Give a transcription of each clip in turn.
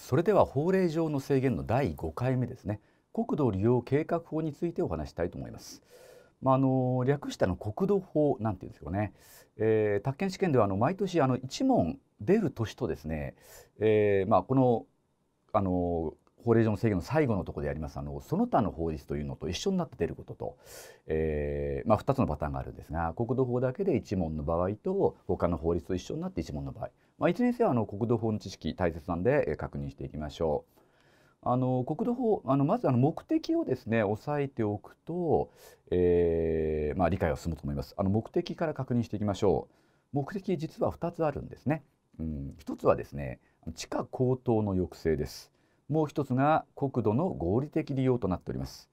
それでは法令上の制限の第5回目ですね国土利用計画法についてお話したいと思います。まあ、あの略したの国土法なんていうんですよね、えー、宅建試験ではあの毎年あの1問出る年とですね、えーまあ、このあの法令上の制限の最後のところでやりますあのその他の法律というのと一緒になって出ることと、えー、まあ、2つのパターンがあるんですが国土法だけで1問の場合と他の法律と一緒になって1問の場合、まあ、1年生はあの国土法の知識大切なんで、えー、確認していきましょう。あの国土法あのまずあの目的をですね押さえておくと、えー、まあ、理解は進むと思います。あの目的から確認していきましょう。目的実は2つあるんですね。うん、1つはですね地価高騰の抑制です。もう一つが国土の合理的利用となっております。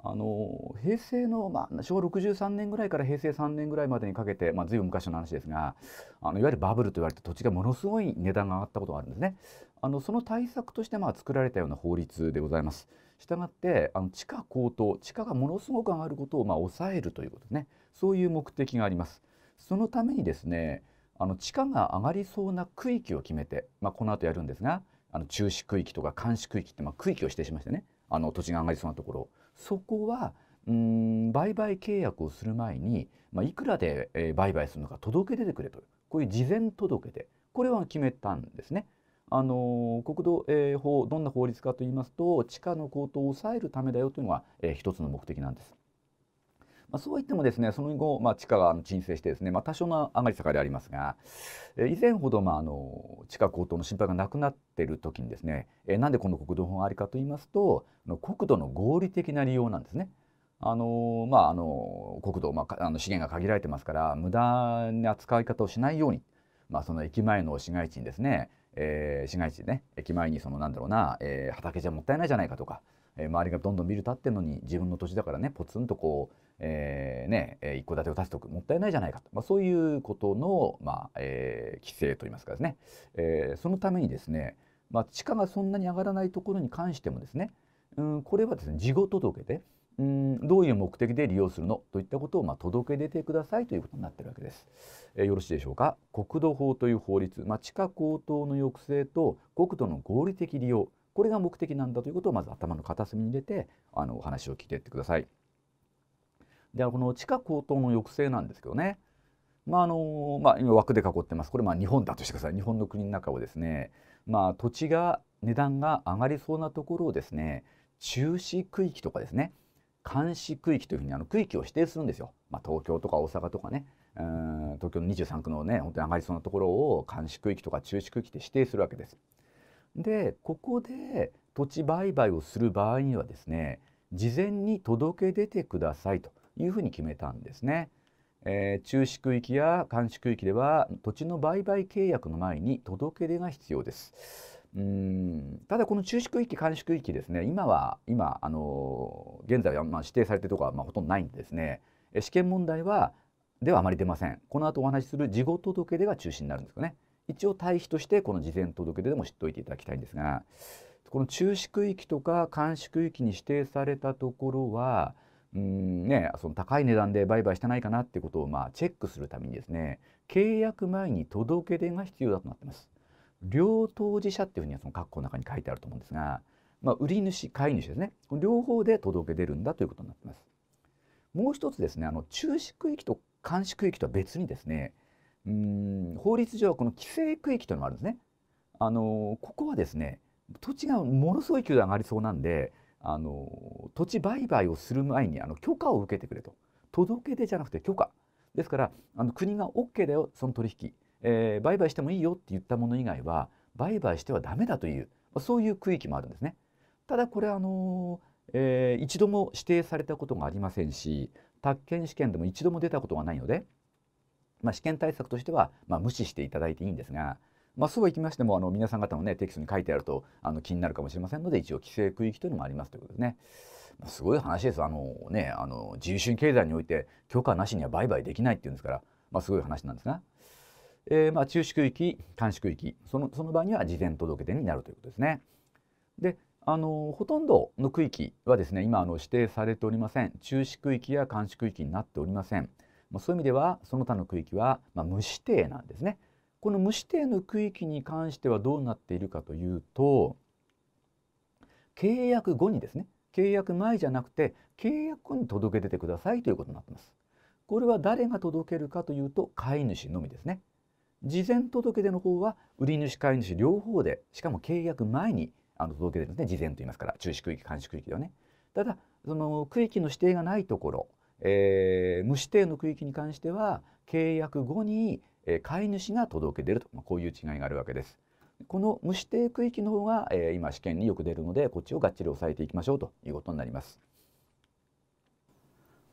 あの平成の、まあ、昭和63年ぐらいから平成3年ぐらいまでにかけて、まあ、随分昔の話ですがあのいわゆるバブルと言われた土地がものすごい値段が上がったことがあるんですね。あのその対策として、まあ、作られたような法律でございます。したがってあの地価高騰地価がものすごく上がることを、まあ、抑えるということですねそういう目的があります。そのためにですねあの地価が上がりそうな区域を決めて、まあ、この後やるんですがあの中止区域とか監視区域って、まあ、区域を指定しましてねあの土地が上がりそうなところそこはうん売買契約をする前に、まあ、いくらで、えー、売買するのか届け出てくれとこういう事前届け出これは決めたんですね。あの国土、えー、法どんな法律かと言いますと地価の高騰を抑えるためだよというのが、えー、一つの目的なんです。まあ、そうは言ってもですねその後、まあ、地価が沈静してですね、まあ、多少の上がり下がりありますが、えー、以前ほど、まあ、あの地価高騰の心配がなくなっている時にですね、えー、なんでこの国土法がありかと言いますと国土の合理的な利用なんですね。あのまあ、あの国土、まあ、あの資源が限られてますから無駄な扱い方をしないように、まあ、その駅前の市街地にですね、えー、市街地でね駅前にそのなんだろうな、えー、畑じゃもったいないじゃないかとかえ周りがどんどんビル建ってんのに自分の土地だからねポツンとこう、えー、ね、えー、一戸建てを建てておくもったいないじゃないかと、まあ、そういうことの、まあえー、規制といいますかですね、えー、そのためにですね、まあ、地価がそんなに上がらないところに関してもですね、うん、これはですね事後届で、うん、どういう目的で利用するのといったことを、まあ、届け出てくださいということになってるわけです。えー、よろしいでしょうか国土法という法律、まあ、地価高騰の抑制と国土の合理的利用これが目的なんだということをまず頭の片隅に入れてあのお話を聞いていってください。でこの地価高騰の抑制なんですけどねまああのまあ、今枠で囲ってますこれまあ日本だとしてください日本の国の中をですね、まあ、土地が値段が上がりそうなところをですね中止区域とかですね監視区域というふうにあの区域を指定するんですよ、まあ、東京とか大阪とかねうん東京の23区のね本当に上がりそうなところを監視区域とか中止区域で指定するわけです。でここで土地売買をする場合にはですね事前に届け出てくださいというふうに決めたんですね。えー、中止区域や監視区域では土地の売買契約の前に届け出が必要です。うんただこの中止区域監視区域ですね今は今あの現在はま指定されてるとこはまほとんどないんですね試験問題はではあまり出ませんこの後お話しする事後届出が中止になるんですかね。一応対比としてこの事前届出でも知っておいていただきたいんですがこの中止区域とか監視区域に指定されたところはうんね、その高い値段で売買してないかなってことをまあチェックするためにですね契約前に届け出が必要だとなってます。両当事者っていうふうにはその括弧の中に書いてあると思うんですが、まあ、売り主買い主ですね両方で届け出るんだということになってます。もう一つですねあの中止区域と監視区域とは別にですねうん法律上はこの規制区域というのがあるんですね。あのここはですね土地がものすごい球団が上がりそうなんであの土地売買をする前にあの許可を受けてくれと届け出じゃなくて許可ですからあの国が OK だよその取引、えー、売買してもいいよって言ったもの以外は売買してはダメだという、まあ、そういう区域もあるんですね。ただこれあのえー、一度も指定されたことがありませんし宅建試験でも一度も出たことがないのでまあ、試験対策としては、まあ、無視していただいていいんですが、まあ、そういきましてもあの皆さん方の、ね、テキストに書いてあるとあの気になるかもしれませんので一応規制区域というのもありますということですね。ますごい話ですあの、ね、あの自由主義経済において許可なしには売買できないっていうんですから、まあ、すごい話なんですが、えー、まあ中止区域監視区域そのその場合には事前届出になるということですね。であのほとんどの区域はですね今あの指定されておりません中止区域や監視区域になっておりません。まあ、そういう意味ではその他の区域は、まあ、無指定なんですね。この無指定の区域に関してはどうなっているかというと契約後にですね契約前じゃなくて契約後に届け出てくださいということになってます。これは誰が届けるかというと飼い主のみですね。事前届出の方は売主買い主両方でしかも契約前にあの届け出ですね事前と言いますから中止区域監視区域ではね。ただその区域の指定がないところえー、無指定の区域に関しては契約後に、え飼い主が届け出ると、まあ、こういう違いがあるわけです。この無指定区域の方が、えー、今試験によく出るのでこっちをがっちり押さえていきましょうということになります。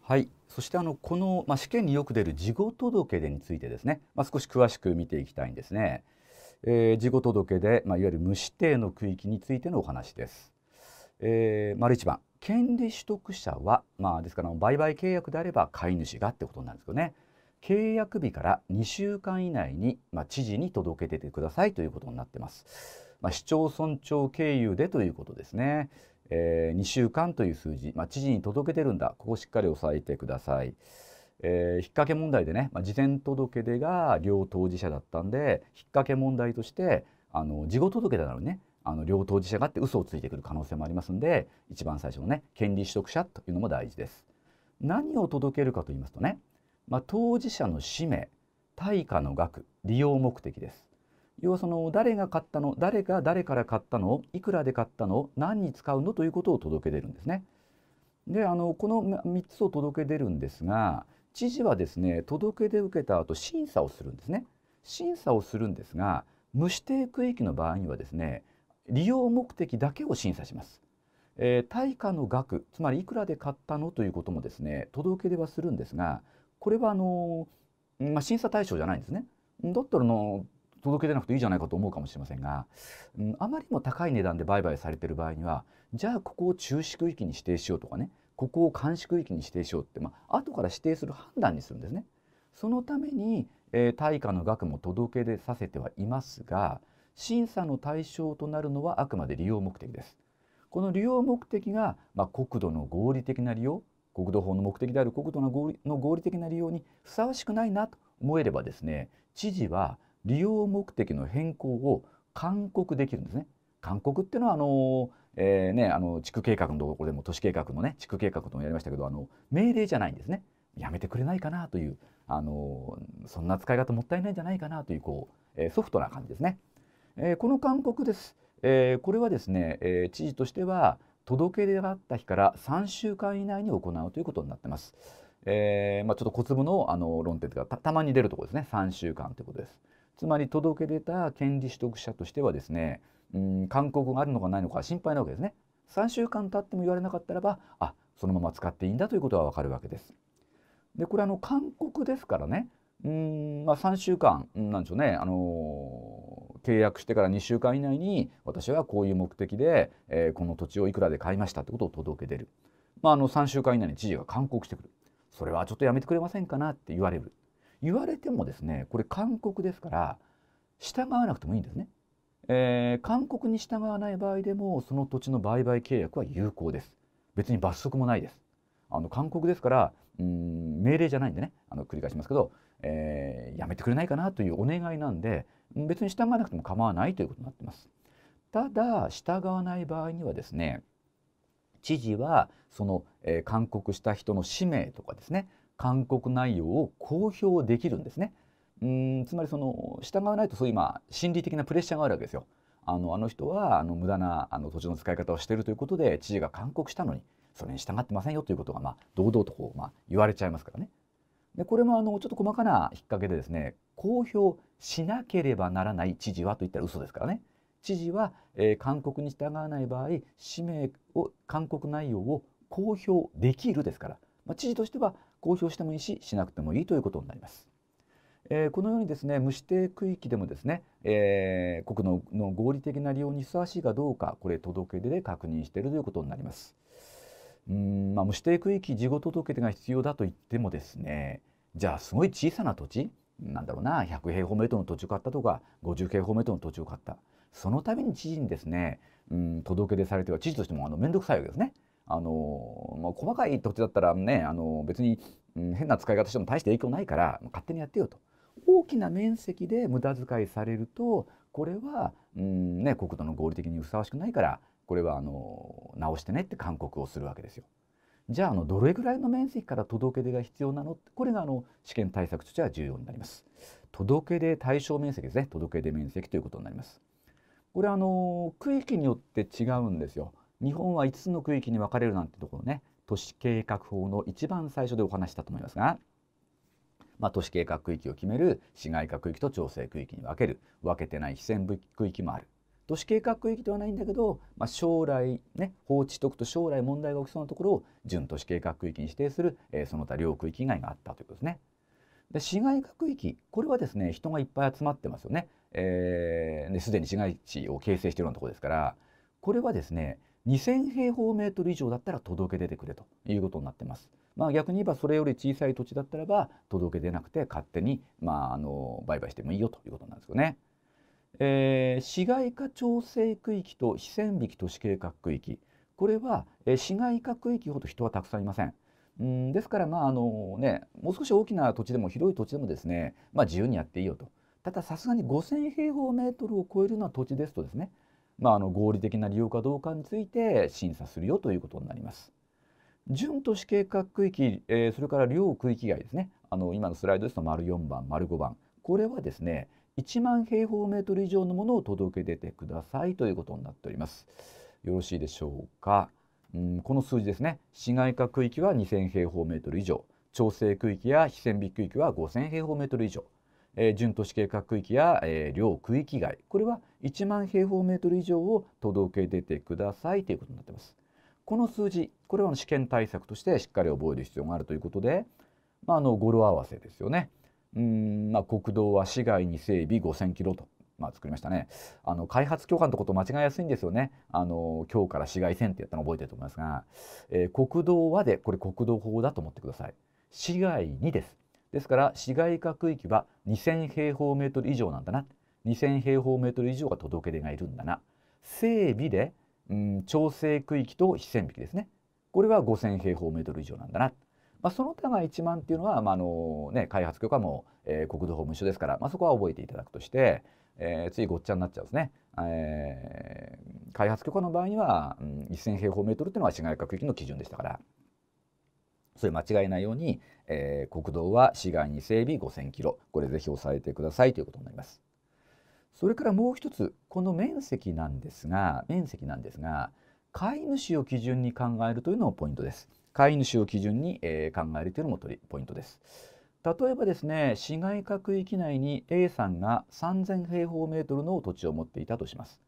はい、そしてあのこの、まあ、試験によく出る事後届出についてですね、まあ、少し詳しく見ていきたいんですね。えー、事後届出、まあ、いわゆる無指定の区域についてのお話です。えー、丸1番権利取得者は、まあ、ですから売買契約であれば買い主がってことなんですけどね契約日から2週間以内に、まあ、知事に届け出てくださいということになってます。まあ、市町村長経由でということですね。えー、2週間という数字、まあ、知事に届けてるんだここしっかり押さえてください。えー、引っ掛け問題でね、まあ、事前届出が両当事者だったんで引っ掛け問題としてあの事後届出なのにねあの両当事者があって嘘をついてくる可能性もありますので一番最初のね権利取得者というのも大事です。何を届けるかと言いますとね、まあ、当事者の氏名対価の額利用目的です。要はその誰が買ったの誰が誰から買ったのいくらで買ったの何に使うのということを届け出るんですね。であのこの3つを届け出るんですが知事はですね届け出受けた後審査をするんですね。審査をするんですが無指定区域の場合にはですね利用目的だけを審査します。えー、対価の額つまりいくらで買ったのということもですね届け出はするんですがこれはあのー、まあ、審査対象じゃないんですね。だったらの届け出なくていいじゃないかと思うかもしれませんが、うん、あまりにも高い値段で売買されてる場合にはじゃあここを中止区域に指定しようとかねここを監視区域に指定しようって、まあ、後から指定する判断にするんですね。そのために、えー、対価の額も届け出させてはいますが、審査の対象となるのはあくまで利用目的です。この利用目的が、まあ、国土の合理的な利用国土法の目的である国土の合理の合理的な利用にふさわしくないなと思えればですね知事は利用目的の変更を勧告できるんですね。勧告っていうのはあの、えー、ね、あの地区計画のところでも都市計画のね地区計画ともやりましたけどあの命令じゃないんですね。やめてくれないかなというあのそんな使い方もったいないんじゃないかなというこう、えー、ソフトな感じですね。えー、この勧告です、えー、これはですね、えー、知事としては届け出があった日から3週間以内に行うということになってます。えーまあ、ちょっと小粒のあの論点がたまに出るところですね3週間ということです。つまり届け出た権利取得者としてはですねうん勧告があるのかないのか心配なわけですね。3週間経っても言われなかったらばあそのまま使っていいんだということはわかるわけです。でこれあの勧告ですからねうん、まあ、3週間なんでしょうね、あの契約してから2週間以内に私はこういう目的で、えー、この土地をいくらで買いましたってことを届け出る、まあ、あの3週間以内に知事が勧告してくるそれはちょっとやめてくれませんかなって言われる言われてもですねこれ勧告ですから従わなくてもいいんですね。えー、勧告に従わない場合でもその土地の売買契約は有効です。別に罰則もないです。あの勧告ですからうん命令じゃないんでねあの繰り返しますけどえー、やめてくれないかなというお願いなんで別に従わなくても構わないということになってます。ただ従わない場合にはですね知事はその、えー、勧告した人の氏名とかですね勧告内容を公表できるんですね。うんつまりその従わないとそういう今心理的なプレッシャーがあるわけですよ。あのあの人はあの無駄なあの土地の使い方をしているということで知事が勧告したのにそれに従ってませんよということが、まあ、堂々とこう、まあ、言われちゃいますからねでこれもあのちょっと細かな引っ掛けでですね公表しなければならない知事はといったら嘘ですからね知事は、えー、勧告に従わない場合氏名を勧告内容を公表できるですから、まあ、知事としては公表してもいいししなくてもいいということになります。えー、このようにですね無指定区域でもですね、えー、国の合理的な利用にふさわしいかどうかこれ届け出で確認しているということになります。うんまあ、無指定区域事後届出が必要だと言ってもですねじゃあすごい小さな土地なんだろうな100平方メートルの土地を買ったとか50平方メートルの土地を買ったその度に知事にですね、うん、届け出されては知事としてもあの面倒くさいわけですね。あのまあ、細かい土地だったらねあの別に、うん、変な使い方しても大して影響ないから勝手にやってよと。大きな面積で無駄遣いされるとこれは、うんね、国土の合理的にふさわしくないからこれはあの直してねって勧告をするわけですよ。じゃああのどれぐらいの面積から届け出が必要なのこれがあの試験対策としては重要になります。届け出対象面積ですね届け出面積ということになります。これはあの区域によって違うんですよ。日本は5つの区域に分かれるなんてところね都市計画法の一番最初でお話したと思いますが、まあ、都市計画区域を決める市街化区域と調整区域に分ける分けてない非線区域もある都市計画区域ではないんだけど、まあ、将来ね放置してくと将来問題が起きそうなところを準都市計画区域に指定する、えー、その他両区域以外があったということですね。で市街化区域これはですね人がいっぱい集まってますよね。えー、すでに市街地を形成しているようなところですからこれはですね2,000平方メートル以上だったら届け出てくれということになってます。まあ、逆に言えばそれより小さい土地だったらば届け出なくて勝手に、まあ、あの売買してもいいよということなんですよね。えー、市街化調整区域と非線引き都市計画区域これは、えー、市街化区域ほど人はたくさんいません。うんですからまああのねもう少し大きな土地でも広い土地でもですね、まあ、自由にやっていいよとたださすがに5,000平方メートルを超えるような土地ですとですね、まあ、あの合理的な利用かどうかについて審査するよということになります。準都市計画区域、えー、それから両区域外ですねあの今のスライドですと丸4番丸5番これはですね1万平方メートル以上のものを届け出てくださいということになっております。よろしいでしょうか。うん、この数字ですね。市街化区域は2000平方メートル以上、調整区域や非線引区域は5000平方メートル以上、えー、準都市計画区域や、えー、両区域外、これは1万平方メートル以上を届け出てくださいということになっています。この数字、これは試験対策としてしっかり覚える必要があるということで、まあ、あの語呂合わせですよね。うんまあ、国道は市街に整備5,000キロと。まあ、作りましたねあの開発許可のとこと間違いやすいんですよねあの今日から市街線ってやったの覚えてると思いますが、えー、国道はでこれ国道法だと思ってください市街にですですから市街化区域は2,000平方メートル以上なんだな2,000平方メートル以上が届け出がいるんだな整備で、うん、調整区域と非線引きですねこれは5,000平方メートル以上なんだなまあ、その他が1万っていうのは、まああのね、開発許可も、えー、国土法無償ですから、まあ、そこは覚えていただくとして、えー、ついごっちゃになっちゃうんですね。えー、開発許可の場合には、うん、1,000平方メートルっていうのは市街化区域の基準でしたからそれ間違いないように、えー、国道は市街に整備5,000キロこれぜひ押さえてくださいということになります。それからもう一つこの面積なんですが面積なんですが飼い主を基準に考えるというのもポイントです。飼い主を基準に、え考えるというのもポイントです。例えばですね市街区域内に A さんが3000平方メートルの土地を持っていたとします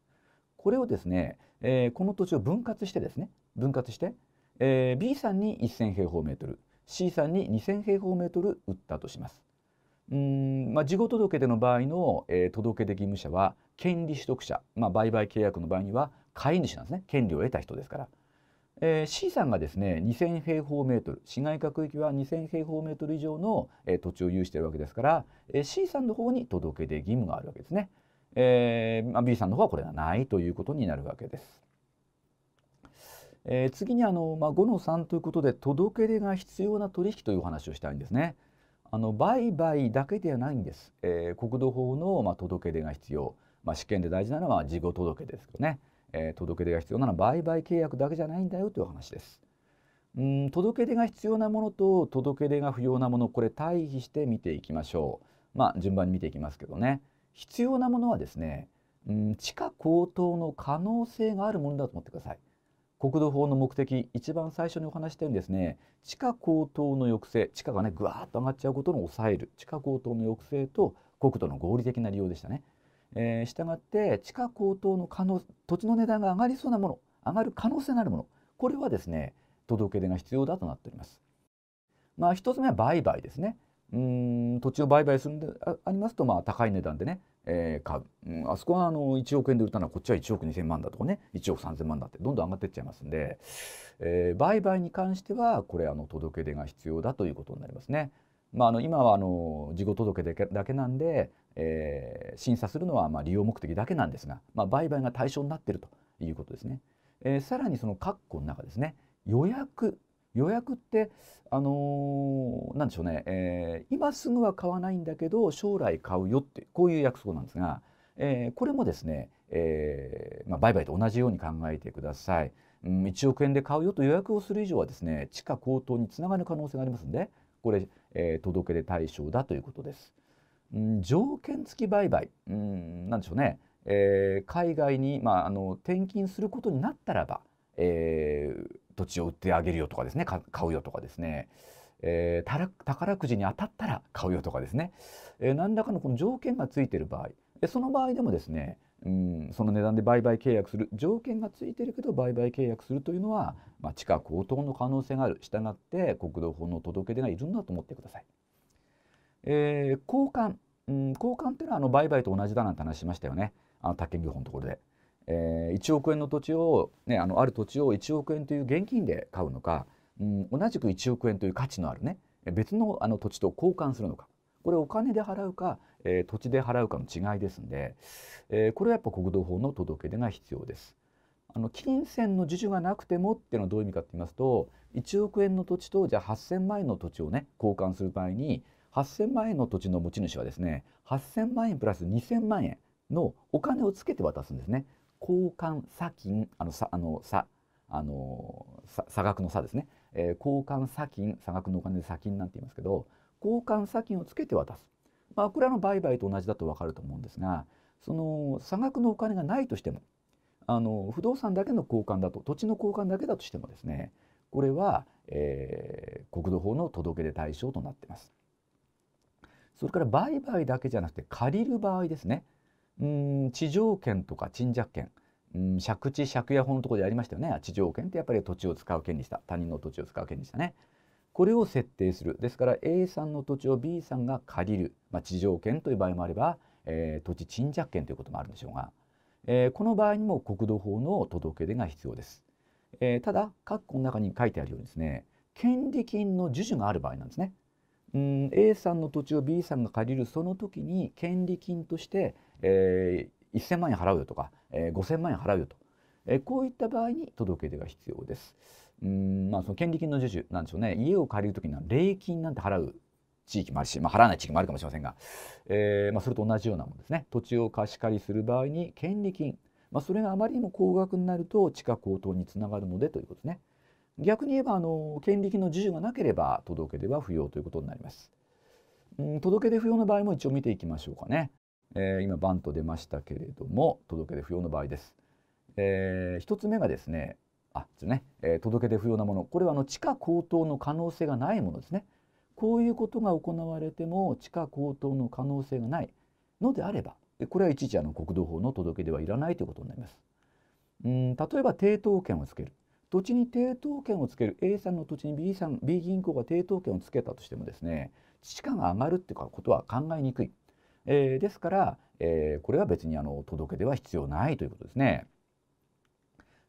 これをですね、えー、この土地を分割してですね分割して、えー、B さんに1000平方メートル C さんに2000平方メートル売ったとしますうん、まあ、事後届出の場合の、えー、届出義務者は権利取得者、まあ、売買契約の場合には買い主なんですね権利を得た人ですからえー、C さんがですね2000平方メートル市街化区域は2000平方メートル以上の、えー、土地を有しているわけですから、えー、C さんの方に届け出義務があるわけですね、えーまあ、B さんの方はこれがないということになるわけです、えー、次にあの、まあ、5の3ということで届け出が必要な取引という話をしたいんですねあの売買だけではないんです、えー、国土法の、まあ、届け出が必要、まあ、試験で大事なのは事後届ですけどねえー、届け出が必要なのは売買契約だけじゃないんだよという話です。うん届け出が必要なものと届け出が不要なものこれ対比して見ていきましょう。まあ順番に見ていきますけどね必要なものはですね、うん、地価高騰の可能性があるものだと思ってください。国土法の目的一番最初にお話したようにですね地価高騰の抑制地価がねぐわーっと上がっちゃうことの抑える地価高騰の抑制と国土の合理的な利用でしたね。えー、したがって地価高騰の可能土地の値段が上がりそうなもの上がる可能性のあるものこれはですね届け出が必要だとなっております。まあ、1つ目は売買ですね。うん土地を売買するんでありますと、まあ、高い値段でね、えー、買う、うん、あそこはあの1億円で売ったのはこっちは1億2千万だとかね1億3,000万だってどんどん上がっていっちゃいますんで、えー、売買に関してはこれあの届け出が必要だということになりますね。まあ、あの今はあの事後届だけだけなんで、えー、審査するのはまあ利用目的だけなんですが、まあ、売買が対象になっているということですね。えー、さらにその括弧の中ですね予約予約ってあのー、なんでしょうね、えー、今すぐは買わないんだけど将来買うよってこういう約束なんですが、えー、これもですね、えーまあ、売買と同じように考えてください、うん、1億円で買うよと予約をする以上はですね地価高騰につながる可能性がありますんでこれえー、届け出対象だということです。ん、条件付き売買、うん、なんでしょうね、えー、海外に、まあ、あの転勤することになったらば、えー、土地を売ってあげるよとかですね買うよとかですね、えー、宝くじに当たったら買うよとかですね、えー、何らかのこの条件がついている場合その場合でもですねうん、その値段で売買契約する条件がついてるけど売買契約するというのは、まあ、地価高騰の可能性があるしたがって国土法の届け出がいるんだと思ってください。えー、交換、うん、交換っていうのはあの売買と同じだなんて話しましたよねあの宅建業法のところで。えー、1億円の土地を、ね、あのある土地を1億円という現金で買うのか、うん、同じく1億円という価値のあるね別のあの土地と交換するのかこれお金で払うかえ土地で払うかの違いですので、えこれはやっぱ国土法の届け出が必要です。あの金銭の受注がなくてもっていうのはどういう意味かと言いますと1億円の土地とじゃあ8,000万円の土地をね交換する場合に8,000万円の土地の持ち主はですね8,000万円プラス2,000万円のお金をつけて渡すんですね。交換差金あのさあのさあの差額の差ですね、えー、交換差金差額のお金で差金なんて言いますけど交換差金をつけて渡すまあ、これはの売買と同じだとわかると思うんですがその差額のお金がないとしてもあの不動産だけの交換だと土地の交換だけだとしてもですねこれは、えー、国土法の届け出対象となってます。それから売買だけじゃなくて借りる場合ですねうん地上権とか賃借権うん借地借家法のところでやりましたよね地上権ってやっぱり土地を使う権利した他人の土地を使う権利したねこれを設定するですから A さんの土地を B さんが借りる、まあ、地上権という場合もあれば、えー、土地賃借権ということもあるんでしょうが、えー、この場合にも国土法の届け出が必要です、えー、ただ括弧の中に書いてあるようにですね権利金の授受がある場合なんですね A さんの土地を B さんが借りるその時に権利金として、えー、1000万円払うよとか、えー、5000万円払うよと、えー、こういった場合に届け出が必要です。うんまあその権利金の授受なんでしょうね家を借りるときには礼金なんて払う地域もあるし、まあ、払わない地域もあるかもしれませんが、えーまあ、それと同じようなものですね土地を貸し借りする場合に権利金、まあ、それがあまりにも高額になると地価高騰につながるのでということですね逆に言えばあの権利金の授受がなければ届け出は不要ということになります、うん、届け出不要の場合も一応見ていきましょうかね、えー、今バンと出ましたけれども届け出不要の場合です、えー、つ目がですねあですね、えー、届け出不要なものこれはあの地価高騰の可能性がないものですねこういうことが行われても地価高騰の可能性がないのであればこれはいちいちあの国土法の届け出はいらないということになります。うん例えば抵当権をつける土地に抵当権をつける A さんの土地に B さん B 銀行が抵当権をつけたとしてもですね地価が上がるっていうことは考えにくい、えー、ですから、えー、これは別にあの届け出は必要ないということですね。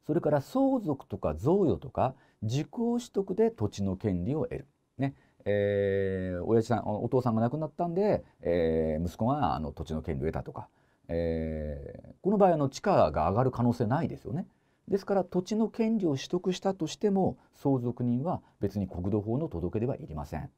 それから相続とか贈与とか自己取得で土地の権利を得る。ねえー、親父さんお父さんが亡くなったんで、えー、息子があの土地の権利を得たとか、えー、この場合あの地価が上がる可能性ないですよね。ですから土地の権利を取得したとしても相続人は別に国土法の届けではいりません。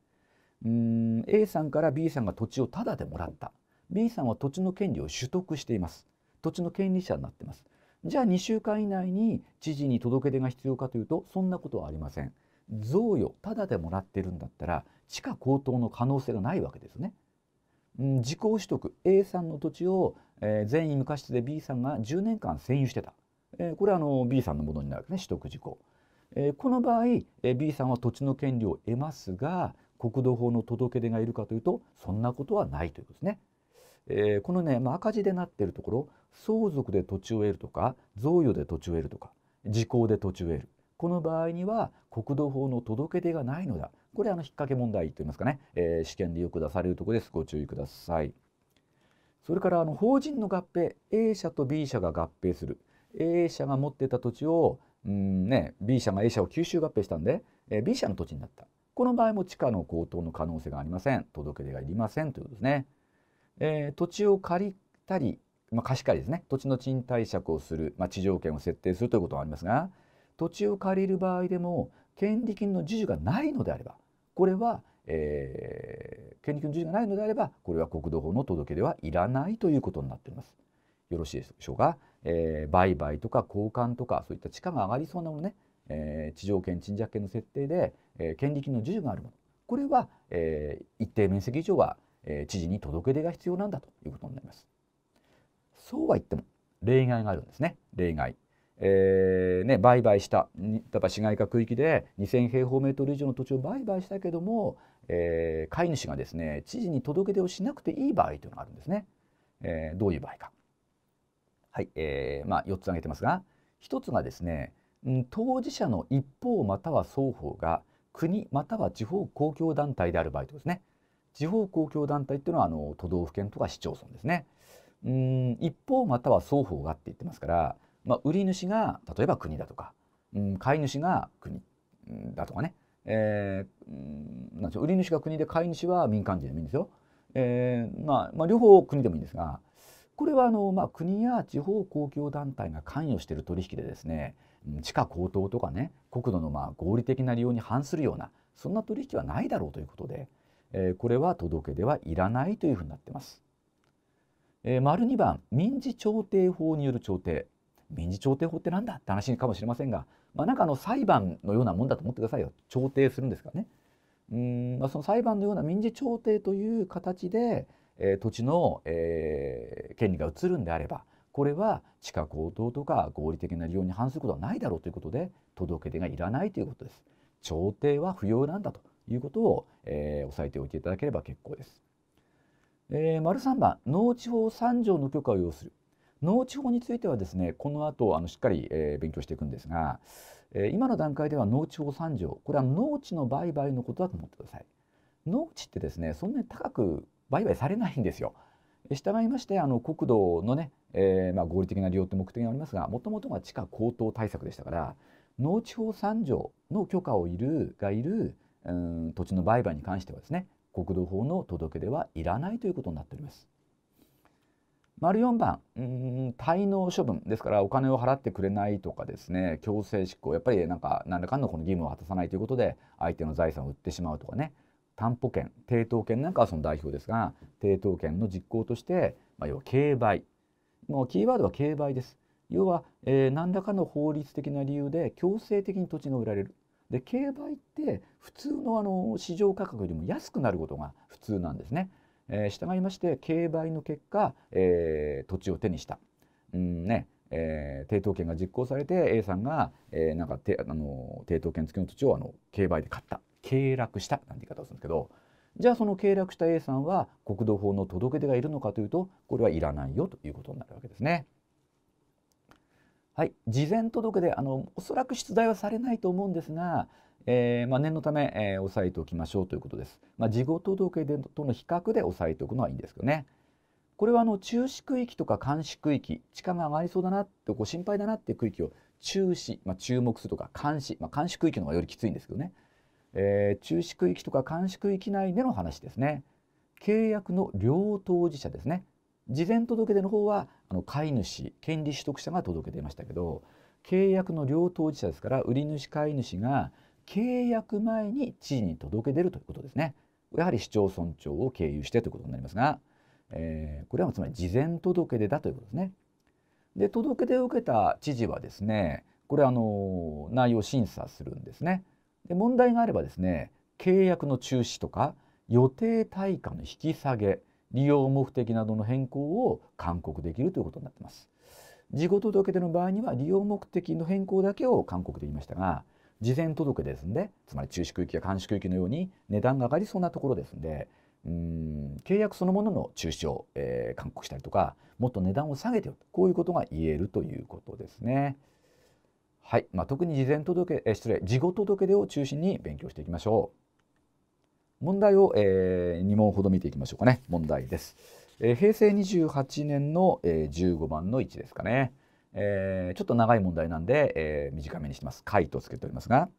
うん A さんから B さんが土地をタダでもらった B さんは土地の権利を取得しています土地の権利者になっていますじゃあ2週間以内に知事に届け出が必要かというとそんなことはありません。贈与ただでもらってるんだったら地価高騰の可能性がないわけですね。うん、時効取得 A さんの土地を、えー、善意無価室で B さんが10年間占有してた、えー、これはあの B さんのものになるわけね取得時効、えー、この場合、え B さんは土地の権利を得ますが国土法の届け出がいるかというとそんなことはないということですね。えー、このね、まあ、赤字でなっているところ相続で土地を得るとか贈与で土地を得るとか時効で土地を得るこの場合には国土法の届出がないのだこれあの引っ掛け問題といいますかね、えー、試験でよく出されるところですご注意くださいそれからあの法人の合併 A 社と B 社が合併する A 社が持ってた土地をうんね B 社が A 社を吸収合併したんで、えー、B 社の土地になったこの場合も地価の高騰の可能性がありません届出がいりませんということですね、えー、土地を借りたりまあ、貸し借りですね土地の賃貸借をする、まあ、地上権を設定するということがありますが土地を借りる場合でも権利金の授受がないのであればこれは、えー、権利金の授受がないのであればこれは国土法の届け出はいらないということになっております。よろしいでしょうか、えー、売買とか交換とかそういった地価が上がりそうなものね、えー、地上権賃借権の設定で、えー、権利金の授受があるものこれは、えー、一定面積以上は、えー、知事に届け出が必要なんだということになります。そうは言っても例外があるんですね例外。えーね、売買した例えば市街化区域で2,000平方メートル以上の土地を売買したけども、えー、飼い主がですね知事に届け出をしなくていい場合というのがあるんですね。えー、どういう場合か。はい、えー、まあ、4つ挙げてますが1つがですね当事者の一方または双方が国または地方公共団体である場合とですね地方公共団体っていうのはあの都道府県とか市町村ですね、うん一方または双方がって言ってますから、まあ、売り主が例えば国だとか、うん、買い主が国だとかね、えー、なん売り主が国で買い主は民間人でもいいんですよ。えーまあまあ、両方国でもいいんですがこれはあの、まあ、国や地方公共団体が関与している取引でですね地価高騰とかね国土のまあ合理的な利用に反するようなそんな取引はないだろうということで、えー、これは届けではいらないというふうになってます。えー、丸2番民事調停法による調停民事調停法ってなんだって話かもしれませんが、まあ、なんかあの裁判のようなもんだと思ってくださいよ調停するんですからねうん、まあ、その裁判のような民事調停という形で、えー、土地の、えー、権利が移るんであればこれは地価高騰とか合理的な利用に反することはないだろうということで届け出がいらないということです。調停は不要なんだということを、えー、押さえておいていただければ結構です。えー、丸三番農地法三条の許可を要する農地法についてはですねこの後あのしっかり、えー、勉強していくんですが、えー、今の段階では農地法三条これは農地の売買のことだと思ってください農地ってですねそんなに高く売買されないんですよ従いましてあの国土のね、えー、まあ、合理的な利用って目的がありますがもともとは地価高騰対策でしたから農地法三条の許可をいるがいるうん土地の売買に関してはですね国土法の届け出はいらないということになっております。丸四番うん滞納処分ですからお金を払ってくれないとかですね強制執行やっぱりなんか何らかのこの義務を果たさないということで相手の財産を売ってしまうとかね担保権抵当権なんかはその代表ですが抵当権の実行として、まあ、要は競売もうキーワードは競売です要は、えー、何らかの法律的な理由で強制的に土地が売られるで競売って普通のあの市場価格よりも安くなることが普通なんですね。えー、従いまして競売の結果、えー、土地を手にした、うんねえー、抵当権が実行されて A さんが、えー、なんかてあの抵当権付きの土地をあの競売で買った経絡したなんて言い方をするんですけどじゃあその経絡した A さんは国土法の届け出がいるのかというとこれはいらないよということになるわけですね。はい、事前届であのおそらく出題はされないと思うんですが、えー、まあ、念のため、えー、押さえておきましょうということです。まあ、事後届でとの比較で押さえておくのはいいんですけどね。これはあの中止区域とか監視区域地価が上がりそうだなってこう心配だなっていう区域を注視、まあ、注目するとか監視、まあ、監視区域の方がよりきついんですけどね、えー、中止区域とか監視区域内での話ですね契約の両当事者ですね事前届出の方はあの買い主権利取得者が届け出ましたけど契約の両当事者ですから売り主買い主が契約前に知事に届け出るということですね。やはり市町村長を経由してということになりますが、えー、これはつまり事前届出だということですね。で届け出を受けた知事はですねこれあの内容を審査するんですね。で問題があればですね契約の中止とか予定対価の引き下げ利用目的などの変更を勧告できるということになってます。事後届出の場合には利用目的の変更だけを勧告で言いましたが事前届ですんでつまり中止区域や監視区域のように値段が上がりそうなところですんでうん契約そのものの中止を、えー、勧告したりとかもっと値段を下げてよこういうことが言えるということですね。はい、まあ、特に事前届え失礼事後届出を中心に勉強していきましょう。問題を、えー、2問ほど見ていきましょうかね問題です、えー、平成28年の、えー、15番の1ですかね、えー、ちょっと長い問題なんで、えー、短めにしてます回とつけておりますが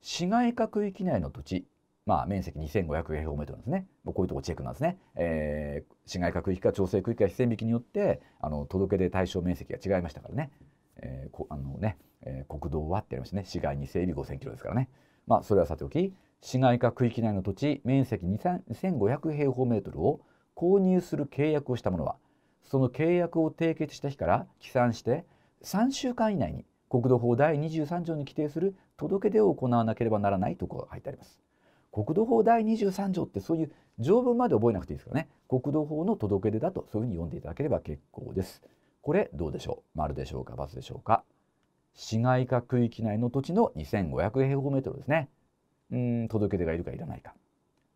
市街化区域内の土地まあ面積2500平方メートルですねこういうとこチェックなんですね、えー、市街化区域か調整区域か非線引きによってあの届け出対象面積が違いましたからね、えー、こあのね、えー、国道はってやりましたね市街に整備5000キロですからねまあそれはさておき市街化区域内の土地面積2500平方メートルを購入する契約をした者はその契約を締結した日から起算して3週間以内に国土法第23条に規定する届出を行わなければならないとこが書いてあります。国土法第23条ってそういう条文まで覚えなくていいですからね国土法の届出だとそういうふうに読んでいただければ結構です。これどうでしょう丸でしょうかバ×でしょうか市街化区域内の土地の2500平方メートルですね。うん届け出がいるかいらないか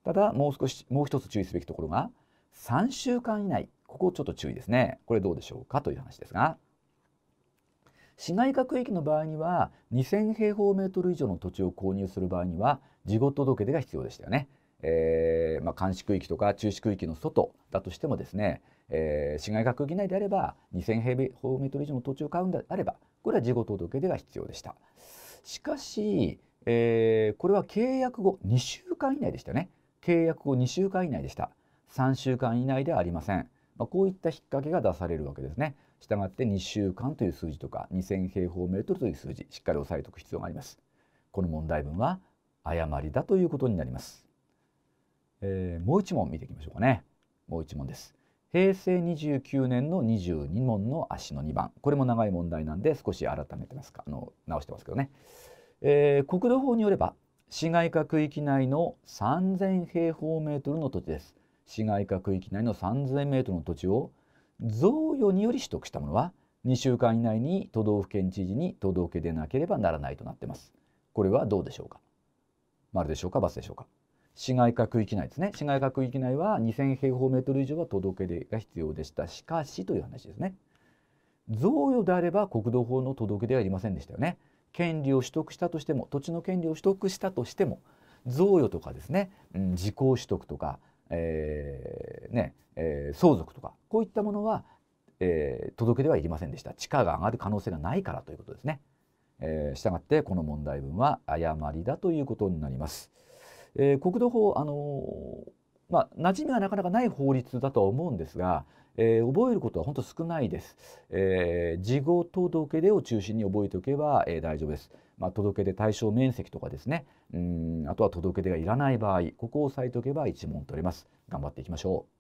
ただもう少しもう一つ注意すべきところが3週間以内ここちょっと注意ですねこれどうでしょうかという話ですが市内化区域の場合には2000平方メートル以上の土地を購入する場合には事後届出が必要でしたよね。えー、まあ、監視区域とか中止区域の外だとしてもですね、えー、市街化区域内であれば2000平方メートル以上の土地を買うんであればこれは事後届出が必要でした。しかしえー、これは契約後2週間以内でしたね契約後2週間以内でした3週間以内ではありません、まあ、こういった引っ掛けが出されるわけですねしたがって2週間という数字とか2000平方メートルという数字しっかり押さえておく必要がありますこの問題文は誤りだということになります、えー、もう一問見ていきましょうかねもう一問です平成29年の22問の足の2番これも長い問題なんで少し改めてますかあの直してますけどねえー、国土法によれば市街化区域内の3000平方メートルの土地です市街化区域内の3000メートルの土地を贈与により取得したものは2週間以内に都道府県知事に届け出なければならないとなってますこれはどうでしょうか丸でしょうか×でしょうか市街化区域内ですね市街化区域内は2000平方メートル以上は届け出が必要でしたしかしという話ですね贈与であれば国土法の届け出はいりませんでしたよね権利を取得したとしても土地の権利を取得したとしても贈与とかですね、うん、時効取得とか、えー、ねえー、相続とかこういったものは、えー、届けではいりませんでした地価が上がる可能性がないからということですね。えー、したがってこの問題文は誤りだということになります。えー、国土法あのー、まあ馴染みがなかなかない法律だとは思うんですが、えー、覚えることは本当少ないです。えー、事後届出を中心に覚えておけば、えー、大丈夫です。まあ、届出対象面積とかですねうんあとは届出がいらない場合ここを押さえておけば1問取れます。頑張っていきましょう。